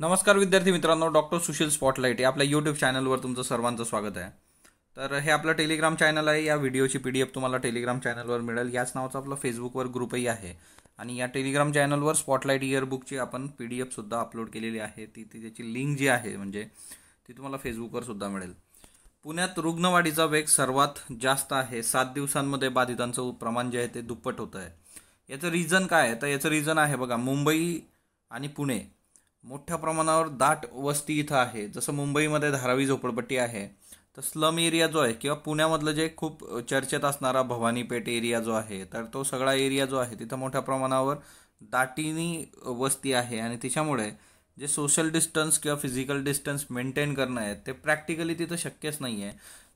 नमस्कार विद्यार्थी मित्रांनो डॉक्टर सुशील स्पॉटलाईट या आपल्या यूट्यूब चॅनलवर तुमचं सर्वांचं स्वागत आहे तर हे आपलं टेलिग्राम चॅनल आहे या व्हिडिओची पी डी एफ तुम्हाला टेलिग्राम चॅनलवर मिळेल याच नावाचं आपलं फेसबुकवर ग्रुपही आहे आणि या टेलिग्राम चॅनलवर स्पॉटलाईट इयरबुकची आपण पी डी एफसुद्धा अपलोड केलेली आहे ती ती त्याची लिंक जी आहे म्हणजे ती तुम्हाला फेसबुकवर सुद्धा मिळेल पुण्यात रुग्णवाढीचा वेग सर्वात जास्त आहे सात दिवसांमध्ये बाधितांचं प्रमाण जे आहे ते दुप्पट होतं आहे याचं रिझन काय आहे तर याचं रिझन आहे बघा मुंबई आणि पुणे मोठ्या प्रमाणावर दाट वस्ती इथं आहे जसं मुंबईमध्ये धारावी झोपडपट्टी आहे तर स्लम एरिया जो आहे किंवा पुण्यामधलं जे खूप चर्चेत असणारा भवानीपेठ एरिया जो आहे तर तो सगळा एरिया जो आहे तिथं मोठ्या प्रमाणावर दाटीनी वस्ती आहे आणि तिच्यामुळे जे सोशल डिस्टन्स किंवा फिजिकल डिस्टन्स मेंटेन करणं आहे ते प्रॅक्टिकली तिथं शक्यच नाही आहे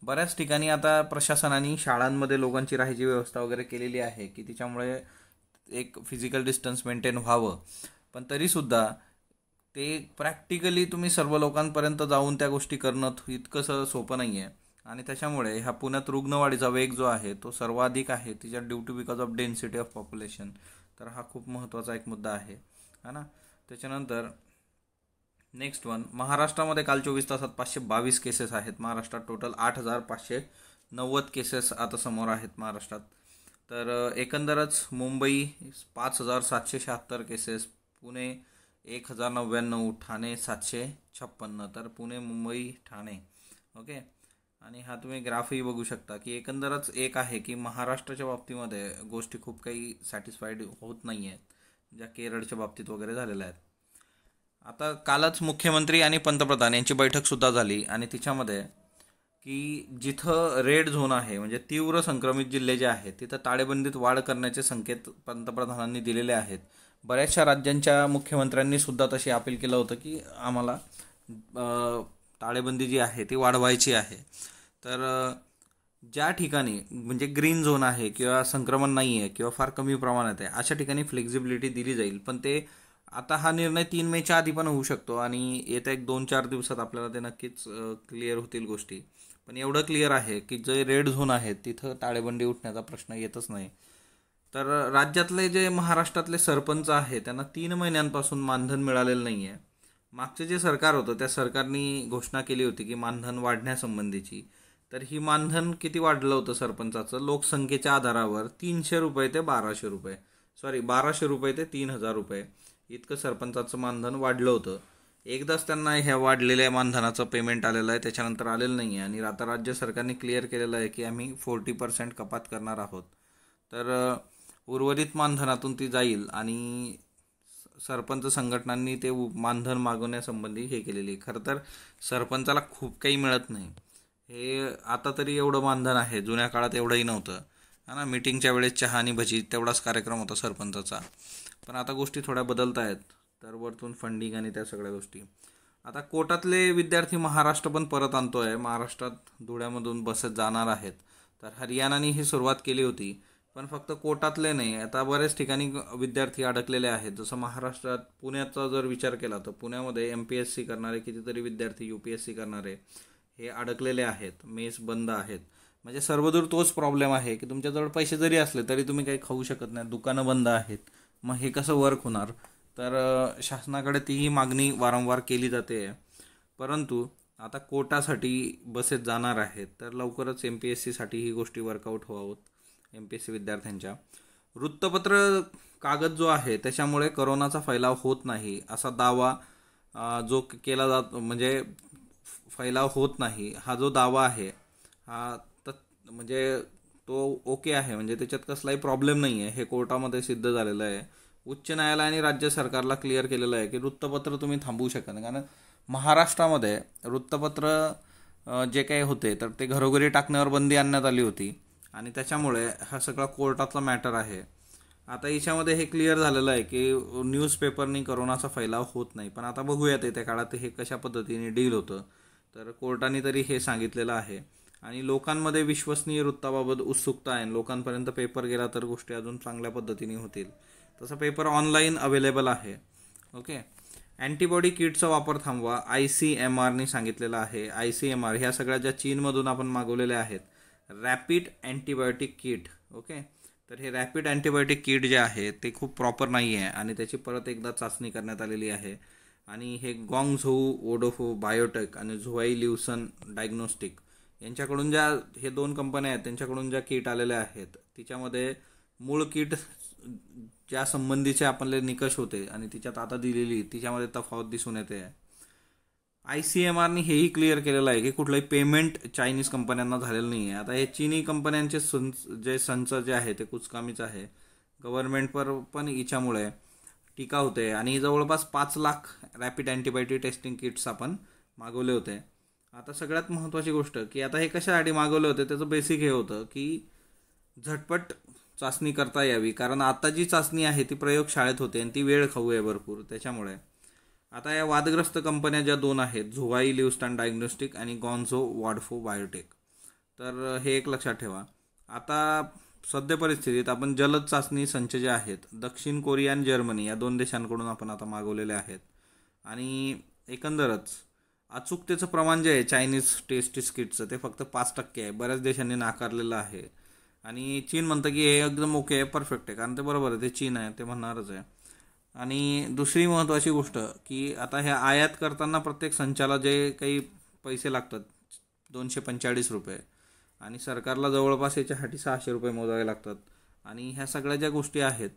बऱ्याच ठिकाणी आता प्रशासनाने शाळांमध्ये लोकांची राहायची व्यवस्था वगैरे केलेली आहे की तिच्यामुळे एक फिजिकल डिस्टन्स मेंटेन व्हावं पण तरीसुद्धा ते प्रॅक्टिकली तुम्ही सर्व लोकांपर्यंत जाऊन त्या गोष्टी करणं इतकं सोपं नाही आहे आणि त्याच्यामुळे ह्या पुण्यात रुग्णवाढीचा वेग जो आहे तो सर्वाधिक आहे तिच्या due to because of density of population तर हा खूप महत्त्वाचा एक मुद्दा आहे है ना त्याच्यानंतर नेक्स्ट वन महाराष्ट्रामध्ये काल चोवीस तासात पाचशे बावीस केसेस आहेत महाराष्ट्रात टोटल आठ हजार पाचशे नव्वद केसेस आता समोर आहेत महाराष्ट्रात तर एकंदरच मुंबई पाच हजार सातशे शहात्तर केसेस पुणे एक हजार नव्याण्णव ठाणे सातशे छप्पन्न तर पुणे मुंबई ठाणे ओके आणि हा तुम्ही ग्राफही बघू शकता की एकंदरच एक आहे की महाराष्ट्राच्या बाबतीमध्ये गोष्टी खूप काही सॅटिस्फाईड होत नाही आहेत ज्या केरळच्या बाबतीत वगैरे झालेल्या आहेत आता कालच मुख्यमंत्री आणि पंतप्रधान यांची बैठकसुद्धा झाली आणि तिच्यामध्ये की जिथं रेड झोन आहे म्हणजे तीव्र संक्रमित जिल्हे जे आहेत तिथं ताळेबंदीत वाढ करण्याचे संकेत पंतप्रधानांनी दिलेले आहेत बऱ्याचशा राज्यांच्या मुख्यमंत्र्यांनी सुद्धा तशी अपील केलं होतं की आम्हाला टाळेबंदी जी आहे ती वाढवायची आहे तर ज्या ठिकाणी म्हणजे ग्रीन झोन आहे किंवा संक्रमण नाही आहे किंवा फार कमी प्रमाणात आहे अशा ठिकाणी फ्लेक्झिबिलिटी दिली जाईल पण ते आता हा निर्णय तीन मेच्या आधी पण होऊ शकतो आणि येत्या एक दोन चार दिवसात आपल्याला ते नक्कीच क्लिअर होतील गोष्टी पण एवढं क्लिअर आहे की जे रेड झोन आहेत तिथं टाळेबंदी उठण्याचा प्रश्न येतच नाही तर राज्यातले जे महाराष्ट्रातले सरपंच आहे त्यांना तीन महिन्यांपासून मानधन मिळालेलं नाही आहे मागचं जे सरकार होतं त्या सरकारने घोषणा केली होती की मानधन वाढण्यासंबंधीची तर ही मानधन किती वाढलं होतं सरपंचाचं लोकसंख्येच्या आधारावर तीनशे रुपये ते बाराशे रुपये सॉरी बाराशे रुपये ते तीन हजार रुपये इतकं सरपंचाचं मानधन वाढलं होतं एकदाच त्यांना ह्या वाढलेल्या मानधनाचं पेमेंट आलेलं आहे त्याच्यानंतर आलेलं नाही आहे आणि आता राज्य सरकारने क्लिअर केलेलं आहे की आम्ही फोर्टी पर्सेंट कपात करणार आहोत तर उर्वरित मानधनातून ती जाईल आणि सरपंच संघटनांनी ते मानधन मागवण्यासंबंधी हे केलेली आहे खरं तर सरपंचाला खूप काही मिळत नाही हे आता तरी एवढं मानधन आहे जुन्या काळात एवढंही नव्हतं है ना मीटिंगच्या वेळेस चहा आणि भजी तेवढाच कार्यक्रम होता सरपंचाचा पण आता गोष्टी थोड्या बदलत आहेत तर वरतून फंडिंग आणि त्या सगळ्या गोष्टी आता कोटातले विद्यार्थी महाराष्ट्र पण परत आणतो आहे महाराष्ट्रात धुळ्यामधून बसत जाणार आहेत तर हरियाणाने ही सुरुवात केली होती पण फक्त कोटातले नाही आता बऱ्याच ठिकाणी विद्यार्थी अडकलेले आहेत जसं महाराष्ट्रात पुण्याचा जर विचार केला तर पुण्यामध्ये एम पी एस सी करणारे कितीतरी विद्यार्थी यू पी एस सी करणारे हे अडकलेले आहेत मेस बंद आहेत म्हणजे सर्वदूर तोच प्रॉब्लेम आहे की तुमच्याजवळ पैसे जरी असले तरी तुम्ही काही खाऊ शकत नाही दुकानं बंद आहेत मग हे कसं वर्क होणार तर शासनाकडे तीही मागणी वारंवार केली जाते परंतु आता कोटासाठी बसेस जाणार आहेत तर लवकरच एम पी एस सीसाठी ही गोष्टी वर्कआउट व्हावं एम पी एस सी विद्यार्थ्यांच्या वृत्तपत्र कागद जो आहे त्याच्यामुळे करोनाचा फैलाव होत नाही असा दावा जो केला जात म्हणजे फैलाव होत नाही हा जो दावा आहे हा तत् म्हणजे तो ओके आहे म्हणजे त्याच्यात कसलाही प्रॉब्लेम नाही आहे हे कोर्टामध्ये सिद्ध झालेलं आहे उच्च न्यायालयाने राज्य सरकारला क्लिअर केलेलं आहे की वृत्तपत्र तुम्ही थांबवू शकत नाही कारण महाराष्ट्रामध्ये वृत्तपत्र जे काही होते तर ते घरोघरी टाकण्यावर बंदी आणण्यात आली होती आणि त्याच्यामुळे हा सगळा कोर्टातला मॅटर आहे आता याच्यामध्ये हे क्लिअर झालेलं आहे की न्यूजपेपरनी करोनाचा फैलाव होत नाही पण आता बघूयात येत्या काळात हे कशा पद्धतीने डील होतं तर कोर्टाने तरी हे सांगितलेलं आहे आणि लोकांमध्ये विश्वसनीय वृत्ताबाबत उत्सुकता आहे लोकांपर्यंत पेपर गेला तर गोष्टी अजून चांगल्या पद्धतीने होतील तसं पेपर ऑनलाईन अवेलेबल आहे ओके अँटीबॉडी किटचा वापर थांबवा आय सी एम आरने सांगितलेलं आहे आय सी एम आर ह्या सगळ्या ज्या चीनमधून आपण मागवलेल्या आहेत रॅपिड अँटीबायोटिक किट ओके तर हे रॅपिड अँटीबायोटिक किट जे आहे ते खूप प्रॉपर नाही आहे आणि त्याची परत एकदा चाचणी करण्यात आलेली आहे आणि हे गॉंग झो ओडोफो बायोटेक आणि झुआई लिव्हसन डायग्नोस्टिक यांच्याकडून ज्या हे दोन कंपन्या आहेत त्यांच्याकडून ज्या किट आलेल्या आहेत तिच्यामध्ये मूळ किट ज्या संबंधीचे आपले निकष होते आणि तिच्यात आता दिलेली तिच्यामध्ये तफावत दिसून येते आय सी एम आरनी हेही क्लिअर केलेलं आहे की कुठलंही पेमेंट चायनीज कंपन्यांना झालेलं नाही आहे आता हे चिनी कंपन्यांचे सं जे संच जे आहे ते कुचकामीच आहे गव्हर्नमेंटवर पण हिच्यामुळे टीका होते आणि जवळपास पाच lakh rapid antibiotic testing kits आपण मागवले होते आता सगळ्यात महत्त्वाची गोष्ट की आता हे कशासाठी मागवले होते त्याचं बेसिक हे होतं की झटपट चाचणी करता यावी कारण आता जी चाचणी आहे ती प्रयोगशाळेत होते आणि ती वेळ खाऊ आहे भरपूर त्याच्यामुळे आता या वादग्रस्त कंपन्या ज्या दोन आहेत झुवाई लिव्हस्टान डायग्नोस्टिक आणि गॉन्झो वॉडफो बायोटेक तर हे एक लक्षात ठेवा आता सध्या परिस्थितीत आपण जलद चाचणी संच जे आहेत दक्षिण कोरिया आणि जर्मनी या दोन देशांकडून आपण आता मागवलेले आहेत आणि एकंदरच अचूकतेचं प्रमाण जे आहे चायनीज टेस्ट किटचं ते फक्त पाच टक्के आहे बऱ्याच देशांनी नाकारलेलं आहे आणि चीन म्हणतं की हे एकदम ओके आहे परफेक्ट आहे कारण ते बरोबर आहे ते चीन आहे ते म्हणणारच आहे आणि दुसरी महत्त्वाची गोष्ट की आता ह्या आयात करताना प्रत्येक संचाला जे काही पैसे लागतात दोनशे पंचेचाळीस रुपये आणि सरकारला जवळपास याच्यासाठी सहाशे रुपये मोजावे लागतात आणि ह्या सगळ्या ज्या गोष्टी आहेत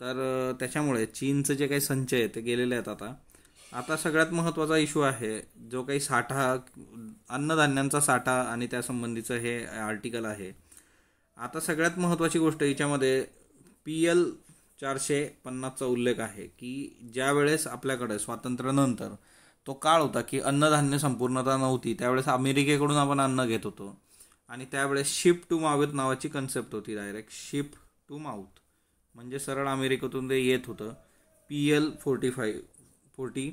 तर त्याच्यामुळे चीनचं जे काही संचय आहे ते गेलेले आहेत आता आता सगळ्यात महत्त्वाचा इशू आहे जो काही साठा अन्नधान्यांचा साठा आणि त्यासंबंधीचं हे आर्टिकल आहे आता सगळ्यात महत्त्वाची गोष्ट याच्यामध्ये पी एल चारशे पन्नासचा उल्लेख आहे की ज्या वेळेस आपल्याकडे स्वातंत्र्यानंतर तो काळ होता की अन्नधान्य संपूर्णता नव्हती त्यावेळेस अमेरिकेकडून आपण अन्न घेत होतो आणि त्यावेळेस शिप टू माउथ नावाची कन्सेप्ट होती डायरेक्ट शिप टू माऊथ म्हणजे सरळ अमेरिकेतून ते येत होतं P L forty five forty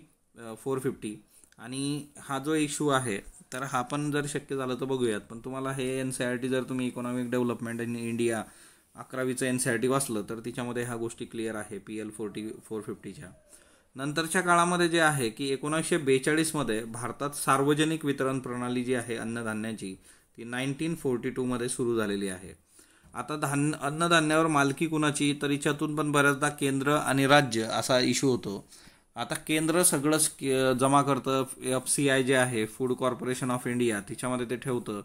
four fifty आणि हा जो इशू आहे तर हा पण जर शक्य झालं तर बघूयात पण तुम्हाला हे एन सी आर टी जर तुम्ही इकॉनॉमिक डेव्हलपमेंट इन इंडिया अकरावीचं एन सी आर टी वाचलं तर तिच्यामध्ये ह्या गोष्टी क्लिअर आहे पी एल फोर्टी फोर फिफ्टीच्या नंतरच्या काळामध्ये जे आहे की एकोणीसशे बेचाळीसमध्ये भारतात सार्वजनिक वितरण प्रणाली जी आहे अन्नधान्याची ती नाईन्टीन फोर्टी टूमध्ये सुरू झालेली आहे आता धान्य अन्नधान्यावर मालकी कुणाची तर याच्यातून पण बऱ्याचदा केंद्र आणि राज्य असा इश्यू होतो आता केंद्र सगळंच जमा करतं एफ सी आय जे आहे फूड कॉर्पोरेशन ऑफ इंडिया तिच्यामध्ये ते ठेवतं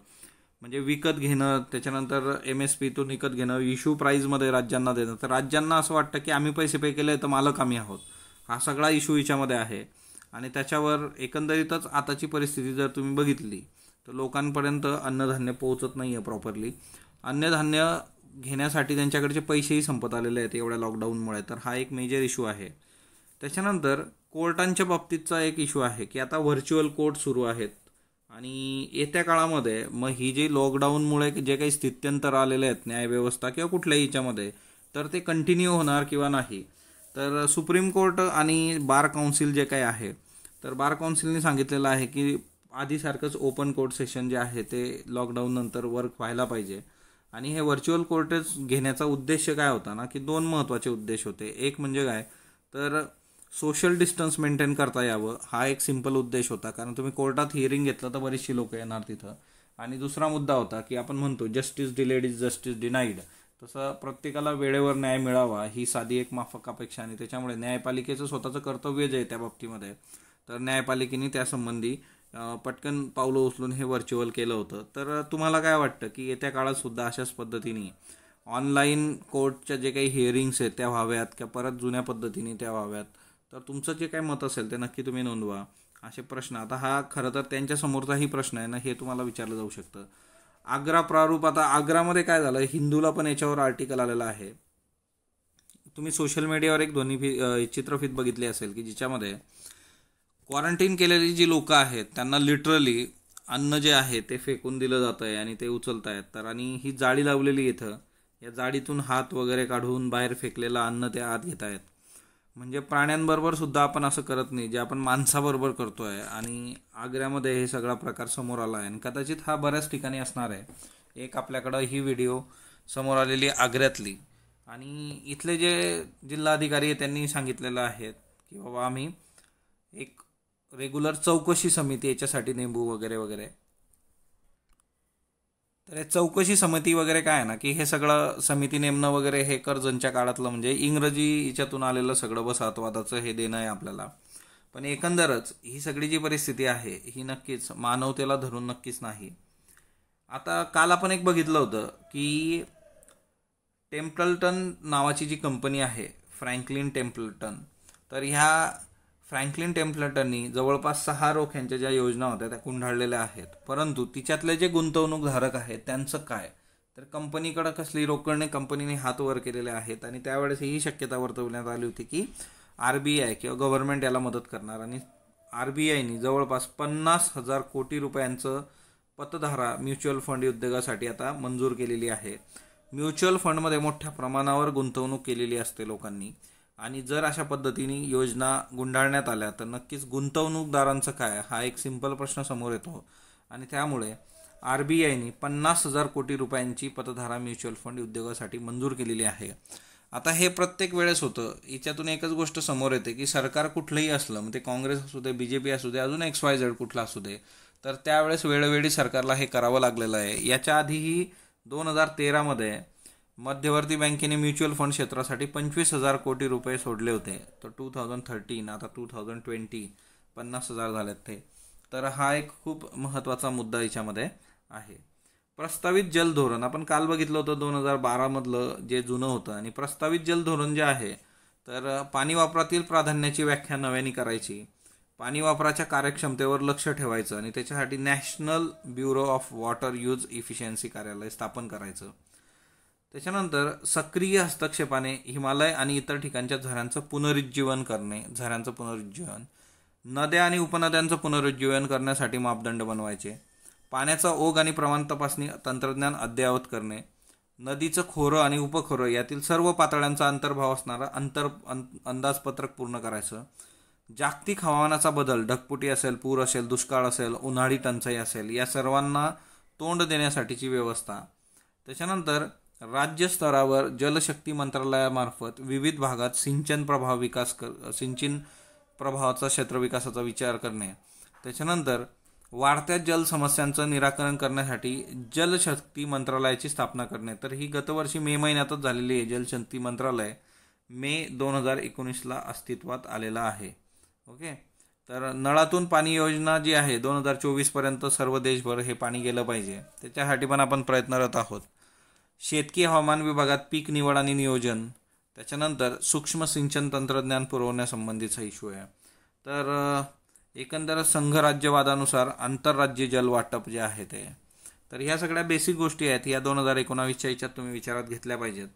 म्हणजे विकत घेणं त्याच्यानंतर एम एस पीतून विकत घेणं इश्यू प्राईजमध्ये राज्यांना देणं तर राज्यांना असं वाटतं की आम्ही पैसे पे केले तर मालक आम्ही आहोत हा सगळा इशू याच्यामध्ये आहे आणि त्याच्यावर एकंदरीतच आताची परिस्थिती जर तुम्ही बघितली तर लोकांपर्यंत अन्नधान्य पोहोचत नाही आहे प्रॉपरली अन्नधान्य घेण्यासाठी त्यांच्याकडचे पैसेही संपत आलेले आहेत एवढ्या लॉकडाऊनमुळे तर हा एक मेजर इश्यू आहे त्याच्यानंतर कोर्टांच्या बाबतीतचा एक इश्यू आहे की आता व्हर्च्युअल कोर्ट सुरू आहेत आणि येत्या काळामध्ये मग ही जी लॉकडाऊनमुळे जे काही स्थित्यंतर आलेले आहेत न्यायव्यवस्था किंवा कुठल्याही हिच्यामध्ये तर ते कंटिन्यू होणार किंवा नाही तर सुप्रीम कोर्ट आणि बार काउन्सिल जे काही आहे तर बार काउन्सिलने सांगितलेलं आहे की आधीसारखंच ओपन कोर्ट सेशन जे आहे ते लॉकडाऊन नंतर वर्क व्हायला पाहिजे आणि हे व्हर्च्युअल कोर्टच घेण्याचा उद्देश काय होता ना की दोन महत्त्वाचे उद्देश होते एक म्हणजे काय तर सोशल डिस्टन्स मेंटेन करता यावं हा एक सिंपल उद्देश होता कारण तुम्ही कोर्टात हिअरिंग घेतलं तर बरीचशी लोकं येणार तिथं आणि दुसरा मुद्दा होता की आपण म्हणतो justice delayed is justice denied तसं प्रत्येकाला वेळेवर न्याय मिळावा ही साधी एक माफक अपेक्षा आणि त्याच्यामुळे न्यायपालिकेचं स्वतःचं कर्तव्य जे आहे त्या बाबतीमध्ये तर न्यायपालिकेने त्यासंबंधी पटकन पावलं उचलून हे व्हर्च्युअल केलं होतं तर तुम्हाला काय वाटतं की येत्या काळात सुद्धा अशाच पद्धतीने ऑनलाईन कोर्टच्या जे काही हिअरिंग्स आहेत त्या व्हाव्यात किंवा परत जुन्या पद्धतीने त्या व्हाव्यात तर तुमचं जे काय मत असेल ते नक्की तुम्ही नोंदवा असे प्रश्न आता हा खरं तर त्यांच्यासमोरचाही प्रश्न आहे ना हे तुम्हाला विचारलं जाऊ शकतं आग्रा प्रारूप आता आग्रामध्ये काय झालं हिंदूला पण याच्यावर आर्टिकल आलेलं आहे तुम्ही सोशल मीडियावर एक दोन्ही फि चित्रफित बघितली असेल की जिच्यामध्ये क्वारंटीन केलेली जी लोकं आहेत त्यांना लिटरली अन्न जे आहे ते फेकून दिलं जातं आहे आणि ते उचलत आहेत तर आणि ही जाळी लावलेली इथं या जाळीतून हात वगैरे काढून बाहेर फेकलेलं अन्न ते आत घेत आहेत म्हणजे प्राण्यांबरोबर सुद्धा आपण असं करत नाही जे आपण माणसाबरोबर करतो आहे आणि आग्र्यामध्ये हे सगळा प्रकार समोर आला आहे आणि कदाचित हा बऱ्याच ठिकाणी असणार आहे एक आपल्याकडं ही व्हिडिओ समोर आलेली आग्र्यातली आणि इथले जे जिल्हाधिकारी आहे त्यांनी सांगितलेलं आहे की बाबा आम्ही एक रेग्युलर चौकशी समिती याच्यासाठी नेंबू वगैरे वगैरे तर चौकशी समिती वगैरे काय आहे ना की हे सगळं समिती नेमणं वगैरे हे कर्जनच्या काळातलं म्हणजे इंग्रजी याच्यातून आलेलं सगळं वसाहतवादाचं हे देणं आहे आपल्याला पण एकंदरच ही सगळी जी परिस्थिती आहे ही नक्कीच मानवतेला धरून नक्कीच नाही आता काल आपण एक बघितलं होतं की टेम्पलटन नावाची जी कंपनी आहे फ्रँकलिन टेम्पलटन तर ह्या फ्रँकलिन टेम्प्लेटरनी जवळपास सहा रोख यांच्या ज्या योजना होत्या त्या कुंढाळलेल्या आहेत परंतु तिच्यातले जे गुंतवणूकधारक आहेत त्यांचं काय तर कंपनीकडं कसली रोकडणे कंपनीने हात वर केलेले आहेत आणि त्यावेळेस ही शक्यता वर्तवण्यात आली होती की आर बी आय किंवा गव्हर्नमेंट याला मदत करणार आणि आर बी आयनी जवळपास पन्नास हजार कोटी रुपयांचं पतधारा म्युच्युअल फंड उद्योगासाठी आता मंजूर केलेली आहे म्युच्युअल फंडमध्ये मोठ्या प्रमाणावर गुंतवणूक केलेली असते लोकांनी आणि जर अशा पद्धतीने योजना गुंडाळण्यात आल्या तर नक्कीच गुंतवणूकदारांचं काय हा एक सिंपल प्रश्न समोर येतो आणि त्यामुळे आर बी आयने पन्नास हजार कोटी रुपयांची पतधारा म्युच्युअल फंड उद्योगासाठी मंजूर केलेली आहे आता हे प्रत्येक वेळेस होतं याच्यातून एकच गोष्ट समोर येते की सरकार कुठलंही असलं म्हणजे काँग्रेस असू दे बी जे पी असू दे अजून एक्स वाय झेड कुठला असू दे तर त्यावेळेस वेळोवेळी सरकारला हे करावं लागलेलं आहे याच्या आधीही दोन हजार तेरामध्ये मध्यवर्ती बँकेने म्युच्युअल फंड क्षेत्रासाठी पंचवीस हजार कोटी रुपये सोडले होते तर टू थाउजंड थर्टीन आता टू थाउजंड ट्वेंटी पन्नास हजार झालेत ते तर हा एक खूप महत्त्वाचा मुद्दा याच्यामध्ये आहे प्रस्तावित जल धोरण आपण काल बघितलं होतं दोन हजार बारामधलं जे जुनं होतं आणि प्रस्तावित जल धोरण जे आहे तर पाणी वापरातील प्राधान्याची व्याख्या नव्याने करायची पाणी वापराच्या कार्यक्षमतेवर लक्ष ठेवायचं आणि त्याच्यासाठी national bureau of water use efficiency कार्यालय स्थापन करायचं त्याच्यानंतर सक्रिय हस्तक्षेपाने हिमालय आणि इतर ठिकाणच्या झऱ्यांचं पुनरुज्जीवन करणे झऱ्यांचं पुनरुज्जीवन नद्या आणि उपनद्यांचं पुनरुज्जीवन करण्यासाठी मापदंड बनवायचे पाण्याचा ओघ आणि प्रमाण तपासणी तंत्रज्ञान अद्ययावत करणे नदीचं खोरं आणि उपखोरं यातील सर्व पातळ्यांचा अंतर्भाव असणारा अंतर अंदाजपत्रक पूर्ण करायचं जागतिक हवामानाचा बदल ढकपुटी असेल पूर असेल दुष्काळ असेल उन्हाळी टंचाई असेल या सर्वांना तोंड देण्यासाठीची व्यवस्था त्याच्यानंतर राज्य स्तरावर जलशक्ती मंत्रालयामार्फत विविध भागात सिंचन प्रभाव विकास कर सिंचन प्रभावाचा क्षेत्र विकासाचा विचार करणे त्याच्यानंतर वाढत्या जल समस्यांचं निराकरण करण्यासाठी जलशक्ती मंत्रालयाची स्थापना करणे तर ही गतवर्षी मे महिन्यातच झालेली आहे जलशक्ती मंत्रालय मे दोन हजार एकोणीसला अस्तित्वात आलेला आहे ओके तर नळातून पाणी योजना जी आहे दोन हजार चोवीसपर्यंत सर्व देशभर हे पाणी गेलं पाहिजे त्याच्यासाठी पण आपण प्रयत्नरत आहोत शेतकी हवामान विभागात पीक निवड आणि नियोजन त्याच्यानंतर सूक्ष्म सिंचन तंत्रज्ञान पुरवण्यासंबंधीचा इशू आहे तर एकंदर संघराज्यवादानुसार आंतरराज्य जल वाटप जे आहे ते तर ह्या सगळ्या बेसिक गोष्टी आहेत या दोन हजार एकोणावीसच्या याच्यात तुम्ही विचारात घेतल्या पाहिजेत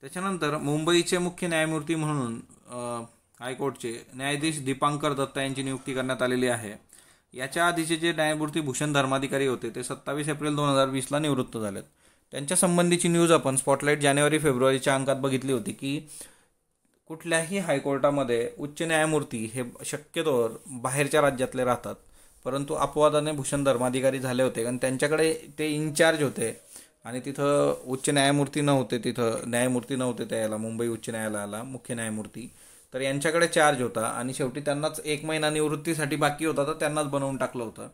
त्याच्यानंतर मुंबईचे मुख्य न्यायमूर्ती म्हणून हायकोर्टचे न्यायाधीश दीपांकर दत्ता यांची नियुक्ती करण्यात आलेली आहे याच्या आधीचे जे न्यायमूर्ती भूषण धर्माधिकारी होते ते सत्तावीस एप्रिल दोन हजार वीसला निवृत्त झालेत त्यांच्या संबंधीची न्यूज आपण स्पॉटलाईट जानेवारी फेब्रुवारीच्या अंकात बघितली होती की कुठल्याही हायकोर्टामध्ये उच्च न्यायमूर्ती हे शक्यतोवर बाहेरच्या राज्यातले राहतात परंतु अपवादाने भूषण धर्माधिकारी झाले होते कारण त्यांच्याकडे ते इन्चार्ज होते आणि तिथं उच्च न्यायमूर्ती नव्हते तिथं न्यायमूर्ती नव्हते त्याला मुंबई उच्च न्यायालयाला मुख्य न्यायमूर्ती तर यांच्याकडे चार्ज होता आणि शेवटी त्यांनाच एक महिना निवृत्तीसाठी बाकी होता तर त्यांनाच बनवून टाकलं होतं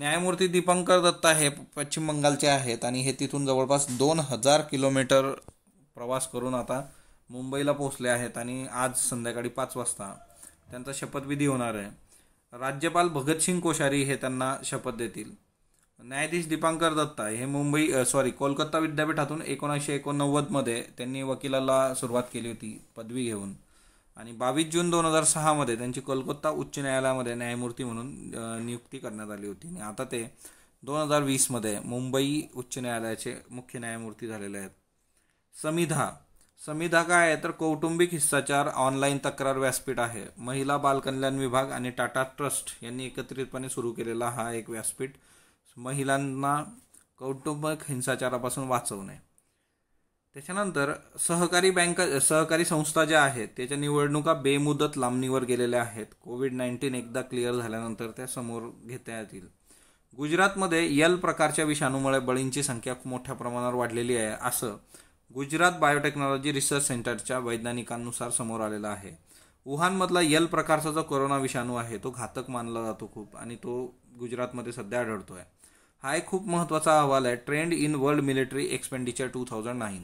न्यायमूर्ती दीपंकर दत्ता हे पश्चिम बंगालचे आहेत आणि हे तिथून जवळपास दोन हजार किलोमीटर प्रवास करून आता मुंबईला पोचले आहेत आणि आज संध्याकाळी पाच वाजता त्यांचा शपथविधी होणार आहे राज्यपाल भगतसिंग कोश्यारी हे त्यांना शपथ देतील न्यायाधीश दीपांकर दत्ता हे मुंबई सॉरी कोलकाता विद्यापीठातून एकोणीसशे एकोणनव्वदमध्ये त्यांनी वकिलाला सुरुवात केली होती पदवी घेऊन आणि बावीस जून दोन हजार सहामध्ये त्यांची कोलकाता उच्च न्यायालयामध्ये न्यायमूर्ती म्हणून नियुक्ती करण्यात आली होती आणि आता ते दोन हजार वीसमध्ये मुंबई उच्च न्यायालयाचे मुख्य न्यायमूर्ती झालेले आहेत समिधा समिधा काय आहे तर कौटुंबिक हिस्साचार ऑनलाईन तक्रार व्यासपीठ आहे महिला बालकल्याण विभाग आणि टाटा ट्रस्ट यांनी एकत्रितपणे सुरू केलेला हा एक व्यासपीठ महिलांना कौटुंबिक हिंसाचारापासून वाचवणे त्याच्यानंतर सहकारी बँका सहकारी संस्था ज्या आहेत त्याच्या निवडणुका बेमुदत लांबणीवर गेलेल्या आहेत कोविड नाईन्टीन एकदा क्लिअर झाल्यानंतर त्या समोर घेता येतील गुजरातमध्ये यल प्रकारच्या विषाणूमुळे बळींची संख्या मोठ्या प्रमाणावर वाढलेली आहे असं गुजरात बायोटेक्नॉलॉजी रिसर्च सेंटरच्या वैज्ञानिकांनुसार समोर आलेलं आहे वुहानमधला यल प्रकारचा जो कोरोना विषाणू आहे तो घातक मानला जातो खूप आणि तो गुजरातमध्ये सध्या आढळतो आहे हा एक खूप महत्त्वाचा अहवाल आहे trend in world military expenditure two thousand nine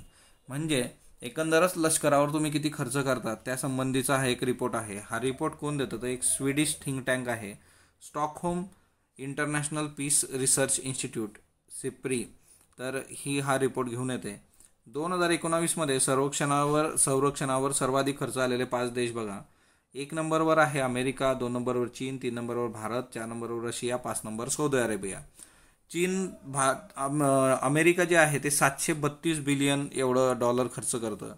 म्हणजे एकंदरच लष्करावर तुम्ही किती खर्च करतात त्यासंबंधीचा हा एक रिपोर्ट आहे हा रिपोर्ट कोण देतो तर एक स्वीडिश थिंक टँक आहे Stockholm International Peace Research Institute SIPRI तर ही हा रिपोर्ट घेऊन येते दोन हजार एकोणावीसमध्ये संरक्षणावर संरक्षणावर सर्वाधिक खर्च आलेले पाच देश बघा एक नंबरवर आहे अमेरिका दोन नंबरवर चीन तीन नंबरवर भारत चार नंबरवर रशिया पाच नंबर सौदी अरेबिया चीन भा अमेरिका जे आहे ते सातशे बत्तीस बिलियन एवढं डॉलर खर्च करतं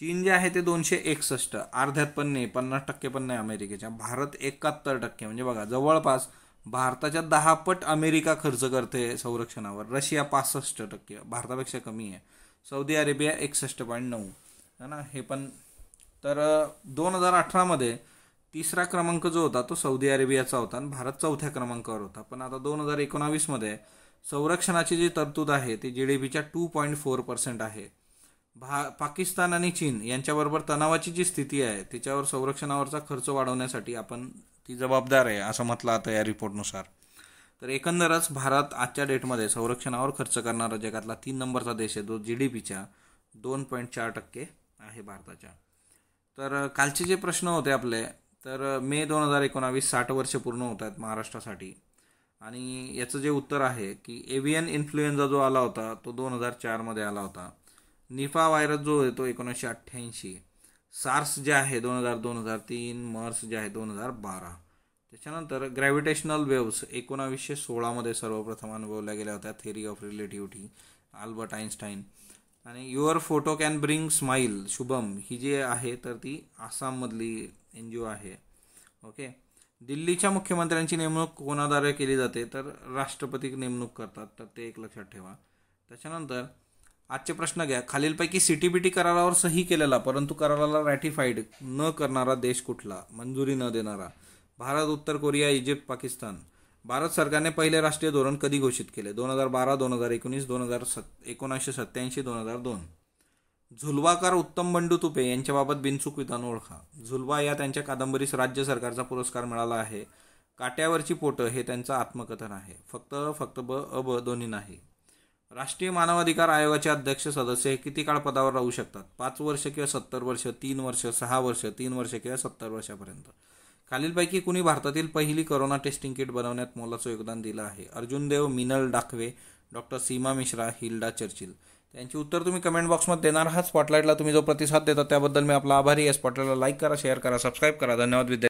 चीन जे आहे ते दोनशे एकसष्ट अर्ध्यात पण नाही पन्नास टक्के पण नाही अमेरिकेच्या भारत एकाहत्तर टक्के म्हणजे बघा जवळपास भारताच्या दहा पट अमेरिका खर्च करते संरक्षणावर रशिया पासष्ट टक्के भारतापेक्षा कमी आहे सौदी अरेबिया एकसष्ट पॉईंट नऊ है ना हे पण तर दोन हजार अठरामध्ये तिसरा क्रमांक जो होता तो सौदी अरेबियाचा होता आणि भारत चौथ्या क्रमांकावर होता पण आता दोन हजार एकोणावीसमध्ये संरक्षणाची जी तरतूद आहे ती जी डी पीच्या टू पॉईंट फोर पर्सेंट आहे भा पाकिस्तान आणि चीन यांच्याबरोबर तणावाची जी स्थिती आहे तिच्यावर संरक्षणावरचा खर्च वाढवण्यासाठी आपण ती जबाबदार आहे असं म्हटलं आता या रिपोर्टनुसार तर एकंदरच भारत आजच्या डेटमध्ये संरक्षणावर खर्च करणारा जगातला तीन नंबरचा देश आहे जो जी डी पीच्या दोन पॉईंट चार टक्के आहे भारताच्या तर कालचे जे प्रश्न होते आपले तर मे दोन हजार एकोणावीस साठ वर्ष पूर्ण होत आहेत महाराष्ट्रासाठी आणि याचं जे उत्तर आहे की एव्हियन इन्फ्लुएन्झा जो आला होता तो दोन हजार चारमध्ये आला होता निफा व्हायरस जो आहे तो एकोणीसशे अठ्ठ्याऐंशी सार्स जे आहे दोन हजार दोन हजार तीन मर्स जे आहे दोन हजार बारा त्याच्यानंतर ग्रॅव्हिटेशनल वेव्स एकोणावीसशे सोळामध्ये सर्वप्रथम अनुभवल्या गेल्या होत्या theory of relativity Albert Einstein आणि your photo can bring smile Shubham ही जी आहे तर ती आसाममधली एन जी ओ आहे ओके दिल्लीच्या मुख्यमंत्र्यांची नेमणूक कोणाद्वारे केली जाते तर राष्ट्रपती नेमणूक करतात तर ते एक लक्षात ठेवा त्याच्यानंतर आजचे प्रश्न घ्या खालीलपैकी सी टी बी टी करारावर सही केलेला परंतु कराराला रॅटिफाईड न करणारा देश कुठला मंजुरी न देणारा भारत उत्तर कोरिया इजिप्त पाकिस्तान भारत सरकारने पहिले राष्ट्रीय धोरण कधी घोषित केले दोन हजार बारा दोन हजार एकोणीस दोन हजार सत् एकोणीसशे सत्त्याऐंशी दोन हजार दोन झुलवाकार उत्तम बंडू तुपे यांच्याबाबत बिनचूक विधान ओळखा झुलवा या त्यांच्या कादंबरीस राज्य सरकारचा पुरस्कार मिळाला आहे काट्यावरची पोटं हे त्यांचं आत्मकथन आहे फक्त फक्त ब अब दोन्ही नाही राष्ट्रीय मानवाधिकार आयोगाचे अध्यक्ष सदस्य हे किती काळ पदावर राहू शकतात पाच वर्ष किंवा सत्तर वर्ष तीन वर्ष सहा वर्ष तीन वर्ष किंवा सत्तर वर्षापर्यंत खालीलपैकी कुणी भारतातील पहिली करोना टेस्टिंग किट बनवण्यात मोलाचं योगदान दिलं आहे Arjun Dev Minal Dakwe doctor Seema Mishra Hilda Churchill त्यांची उत्तर तुम्ही कमेंट बॉक्समध्ये देणार आहात स्पॉटलाईटला तुम्ही जो प्रतिसाद देता त्याबद्दल मी आपला आभारी आहे स्पॉटलाईटला लाईक करा शेअर करा सबस्क्राईब करा धन्यवाद विद्यार्थी